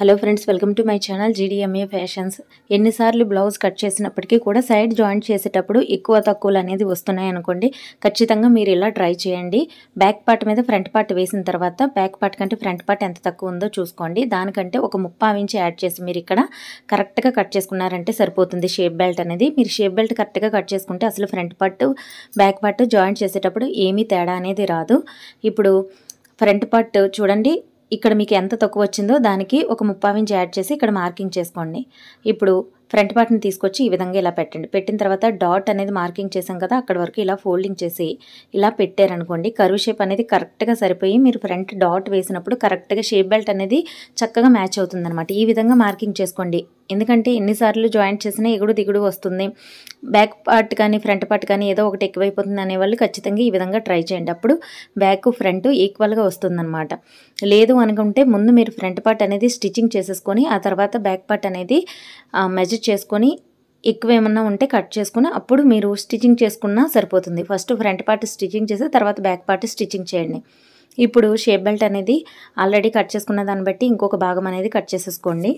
hello friends welcome to my channel GDMA fashions ఎన్నిసార్లు blouse cut చేసినప్పటికీ కూడా side joint చేసేటప్పుడు ఎక్కువ తక్కువలు అనేది వస్తున్నాయి అనుకోండి ఖచ్చితంగా మీరు ఇలా ట్రై చేయండి బ్యాక్ పార్ట్ మీద ఫ్రంట్ పార్ట్ వేసిన తర్వాత బ్యాక్ పార్ట్ కంటే ఫ్రంట్ పార్ట్ ఎంత తక్కువ ఉందో చూసుకోండి దానికంటే ఒక ముప్పావు ఇంచి యాడ్ చేసి మీరు ఇక్కడ కరెక్ట్గా కట్ చేసుకున్నారంటే సరిపోతుంది షేప్ బెల్ట్ అనేది మీరు షేప్ బెల్ట్ కరెక్ట్గా కట్ చేసుకుంటే అసలు front part back part joint చేసేటప్పుడు ఏమీ తేడా అనేది రాదు ఇప్పుడు ఫ్రంట్ పార్ట్ చూడండి ఇక్కడ మీకు ఎంత తక్కువ వచ్చిందో దానికి ఒక ముప్పావించి యాడ్ చేసి ఇక్కడ మార్కింగ్ చేసుకోండి ఇప్పుడు ఫ్రంట్ పార్ట్ని తీసుకొచ్చి ఈ విధంగా ఇలా పెట్టండి పెట్టిన తర్వాత డాట్ అనేది మార్కింగ్ చేసాం కదా అక్కడ వరకు ఇలా ఫోల్డింగ్ చేసి ఇలా పెట్టారనుకోండి కరువు షేప్ అనేది కరెక్ట్గా సరిపోయి మీరు ఫ్రంట్ డాట్ వేసినప్పుడు కరెక్ట్గా షేప్ బెల్ట్ అనేది చక్కగా మ్యాచ్ అవుతుందన్నమాట ఈ విధంగా మార్కింగ్ చేసుకోండి ఎందుకంటే ఎన్నిసార్లు జాయింట్ చేసినా ఎగుడు దిగుడు వస్తుంది బ్యాక్ పార్ట్ కానీ ఫ్రంట్ పార్ట్ కానీ ఏదో ఒకటి ఎక్కువైపోతుంది అనేవాళ్ళు ఖచ్చితంగా ఈ విధంగా ట్రై చేయండి అప్పుడు బ్యాక్ ఫ్రంట్ ఈక్వల్గా వస్తుందన్నమాట లేదు అనుకుంటే ముందు మీరు ఫ్రంట్ పార్ట్ అనేది స్టిచ్చింగ్ చేసేసుకొని ఆ తర్వాత బ్యాక్ పార్ట్ అనేది మెజర్ చేసుకొని ఎక్కువ ఏమన్నా ఉంటే కట్ చేసుకుని అప్పుడు మీరు స్టిచ్చింగ్ చేసుకున్నా సరిపోతుంది ఫస్ట్ ఫ్రంట్ పార్ట్ స్టిచ్చింగ్ చేసి తర్వాత బ్యాక్ పార్ట్ స్టిచ్చింగ్ చేయండి ఇప్పుడు షేప్ బెల్ట్ అనేది ఆల్రెడీ కట్ చేసుకున్న దాన్ని బట్టి ఇంకొక భాగం అనేది కట్ చేసేసుకోండి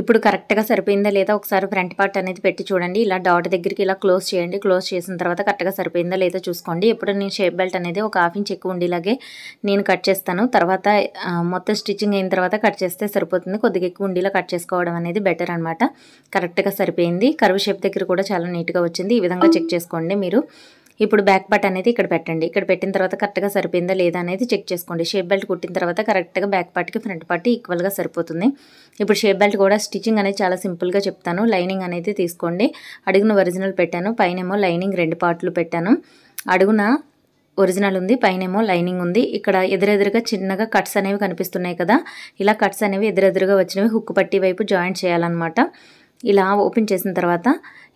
ఇప్పుడు కరెక్ట్గా సరిపోయిందా లేదా ఒకసారి ఫ్రంట్ పార్ట్ అనేది పెట్టి చూడండి ఇలా డాట్ దగ్గరికి ఇలా క్లోజ్ చేయండి క్లోజ్ చేసిన తర్వాత కరెక్ట్గా సరిపోయిందా లేదా చూసుకోండి ఇప్పుడు నేను షేప్ బెల్ట్ అనేది ఒక హాఫ్ ఇంచ్ ఎక్కువ ఉండేలాగే నేను కట్ చేస్తాను తర్వాత మొత్తం స్టిచ్చింగ్ అయిన తర్వాత కట్ చేస్తే సరిపోతుంది కొద్దిగా ఎక్కువ ఉండేలా కట్ చేసుకోవడం అనేది బెటర్ అనమాట కరెక్ట్గా సరిపోయింది కరువు షేప్ దగ్గర కూడా చాలా నీట్గా వచ్చింది ఈ విధంగా చెక్ చేసుకోండి మీరు ఇప్పుడు బ్యాక్ పార్ట్ అనేది ఇక్కడ పెట్టండి ఇక్కడ పెట్టిన తర్వాత కరెక్ట్గా సరిపోయిందా లేదా అనేది చెక్ చేసుకోండి షేప్ బెల్ట్ కుట్టిన తర్వాత కరెక్ట్గా బ్యాక్ పార్ట్కి ఫ్రంట్ పార్ట్ ఈక్వల్గా సరిపోతుంది ఇప్పుడు షేప్ బెల్ట్ కూడా స్టిచ్చింగ్ అనేది చాలా సింపుల్గా చెప్తాను లైనింగ్ అనేది తీసుకోండి అడుగున ఒరిజినల్ పెట్టాను పైనేమో లైనింగ్ రెండు పార్ట్లు పెట్టాను అడుగున ఒరిజినల్ ఉంది పైనేమో లైనింగ్ ఉంది ఇక్కడ ఎదురెదురుగా చిన్నగా కట్స్ అనేవి కనిపిస్తున్నాయి కదా ఇలా కట్స్ అనేవి ఎదురెదురుగా వచ్చినవి హుక్ పట్టి వైపు జాయింట్ చేయాలన్నమాట ఇలా ఓపెన్ చేసిన తర్వాత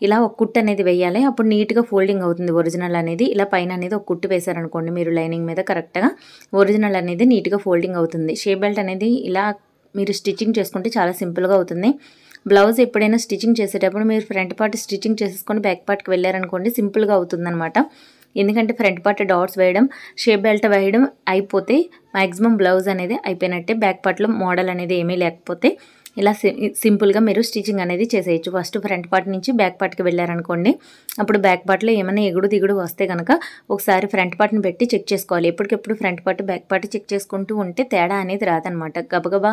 ఇలా ఒక కుట్ అనేది వేయాలి అప్పుడు నీట్గా ఫోల్డింగ్ అవుతుంది ఒరిజినల్ అనేది ఇలా పైన అనేది ఒక కుట్టు వేశారనుకోండి మీరు లైనింగ్ మీద కరెక్ట్గా ఒరిజినల్ అనేది నీట్గా ఫోల్డింగ్ అవుతుంది షే బెల్ట్ అనేది ఇలా మీరు స్టిచ్చింగ్ చేసుకుంటే చాలా సింపుల్గా అవుతుంది బ్లౌజ్ ఎప్పుడైనా స్టిచ్చింగ్ చేసేటప్పుడు మీరు ఫ్రంట్ పార్ట్ స్టిచ్చింగ్ చేసేసుకొని బ్యాక్ పార్ట్కి వెళ్ళారనుకోండి సింపుల్గా అవుతుందనమాట ఎందుకంటే ఫ్రంట్ పార్ట్ డాట్స్ వేయడం షేప్ బెల్ట్ వేయడం అయిపోతే మ్యాక్సిమం బ్లౌజ్ అనేది అయిపోయినట్టే బ్యాక్ పార్ట్లో మోడల్ అనేది ఏమీ లేకపోతే ఇలా సింపుల్గా మీరు స్టిచ్చింగ్ అనేది చేసేయచ్చు ఫస్ట్ ఫ్రంట్ పార్ట్ నుంచి బ్యాక్ పార్ట్కి వెళ్ళారనుకోండి అప్పుడు బ్యాక్ పార్ట్లో ఏమైనా ఎగుడు దిగుడు వస్తే కనుక ఒకసారి ఫ్రంట్ పార్ట్ని పెట్టి చెక్ చేసుకోవాలి ఎప్పటికెప్పుడు front part back part check చేసుకుంటూ ఉంటే తేడా అనేది రాదనమాట గబగబా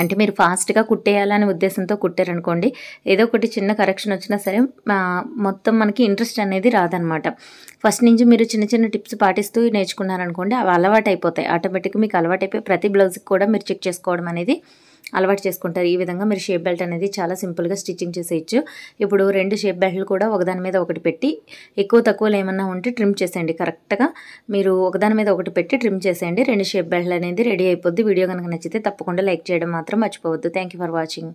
అంటే మీరు ఫాస్ట్గా కుట్టేయాలనే ఉద్దేశంతో కుట్టారనుకోండి ఏదో ఒకటి చిన్న కరెక్షన్ వచ్చినా సరే మొత్తం మనకి ఇంట్రెస్ట్ అనేది రాదనమాట ఫస్ట్ నుంచి మీరు చిన్న చిన్న టిప్స్ పాటిస్తూ నేర్చుకున్నారనుకోండి అవి అలవాటు అయిపోతాయి ఆటోమేటిక్గా మీకు అలవాటైపోయి ప్రతి బ్లౌజ్కి కూడా మీరు చెక్ చేసుకోవడం అనేది అలవాటు చేసుకుంటారు ఈ విధంగా మీరు షేప్ బెల్ట్ అనేది చాలా సింపుల్గా స్టిచ్చింగ్ చేసేయచ్చు ఇప్పుడు రెండు షేప్ బెల్ట్లు కూడా ఒకదాని మీద ఒకటి పెట్టి ఎక్కువ తక్కువలు ఏమన్నా ఉంటే ట్రిమ్ చేసేయండి కరెక్ట్గా మీరు ఒకదాని మీద ఒకటి పెట్టి ట్రిమ్ చేసేయండి రెండు షేప్ బెల్ట్లు అనేది రెడీ అయిపోద్ది వీడియో కనుక నచ్చితే తప్పకుండా లైక్ చేయడం మాత్రం మర్చిపోవద్దు థ్యాంక్ ఫర్ వాచింగ్